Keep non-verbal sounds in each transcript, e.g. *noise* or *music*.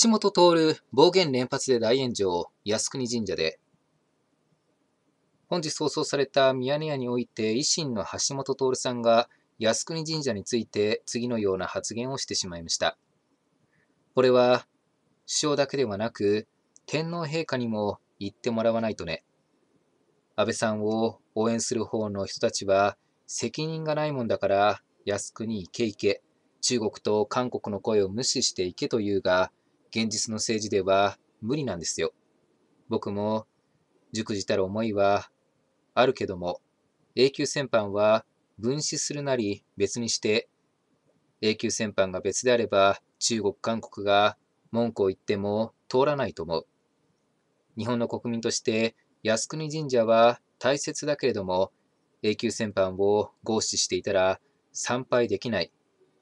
橋本徹暴言連発で大炎上、靖国神社で。本日放送されたミヤネ屋において、維新の橋本徹さんが、靖国神社について次のような発言をしてしまいました。これは、首相だけではなく、天皇陛下にも言ってもらわないとね。安倍さんを応援する方の人たちは、責任がないもんだから、靖国行け行け、中国と韓国の声を無視していけというが、現実の政治では無理なんですよ。僕も、熟じたる思いはあるけども、永久戦犯は分子するなり別にして、永久戦犯が別であれば中国、韓国が文句を言っても通らないと思う。日本の国民として靖国神社は大切だけれども、永久戦犯を合祀していたら参拝できない。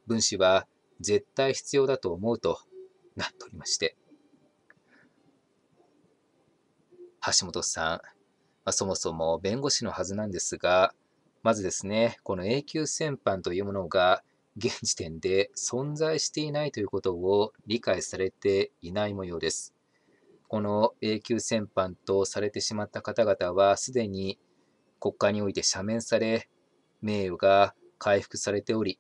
分子は絶対必要だと思うとなっておりまして、橋本さん、まあ、そもそも弁護士のはずなんですが、まずですね、この永久戦犯というものが現時点で存在していないということを理解されていない模様です。この永久戦犯とされてしまった方々は、すでに国会において赦免され、名誉が回復されており、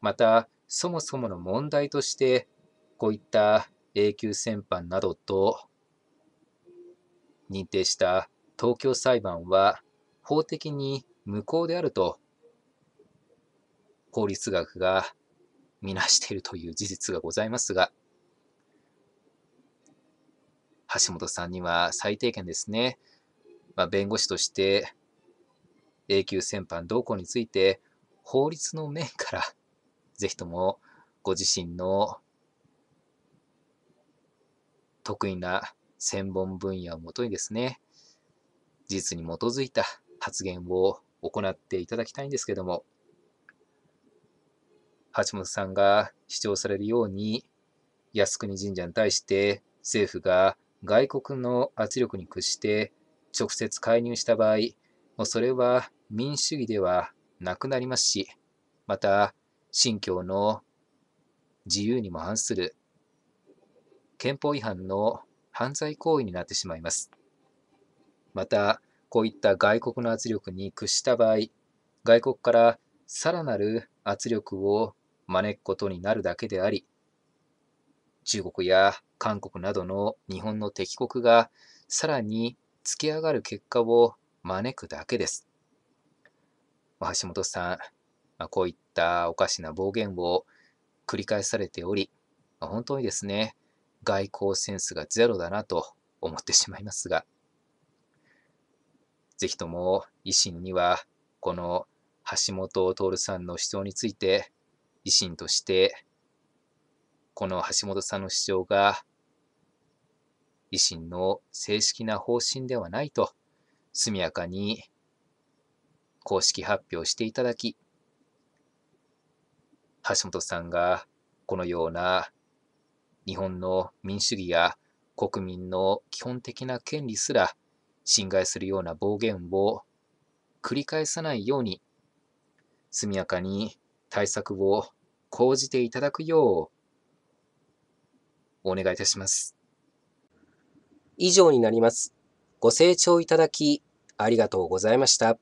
また、そもそもの問題として、こういった A 級戦犯などと認定した東京裁判は法的に無効であると法律学がみなしているという事実がございますが橋本さんには最低限ですね、まあ、弁護士として A 級戦犯同行について法律の面からぜひともご自身の得意な専門分野をもとにですね、事実に基づいた発言を行っていただきたいんですけども、橋本さんが主張されるように、靖国神社に対して政府が外国の圧力に屈して直接介入した場合、もうそれは民主主義ではなくなりますし、また、信教の自由にも反する憲法違反の犯罪行為になってしまいます。また、こういった外国の圧力に屈した場合、外国からさらなる圧力を招くことになるだけであり、中国や韓国などの日本の敵国がさらに突き上がる結果を招くだけです。橋本さん、こういったおかしな暴言を繰り返されており、本当にですね、外交センスがゼロだなと思ってしまいますが、ぜ *laughs* ひとも維新には、この橋本徹さんの主張について、維新として、この橋本さんの主張が、維新の正式な方針ではないと、速やかに公式発表していただき、橋本さんがこのような日本の民主主義や国民の基本的な権利すら侵害するような暴言を繰り返さないように速やかに対策を講じていただくようお願いいたします。以上になります。ご清聴いただきありがとうございました。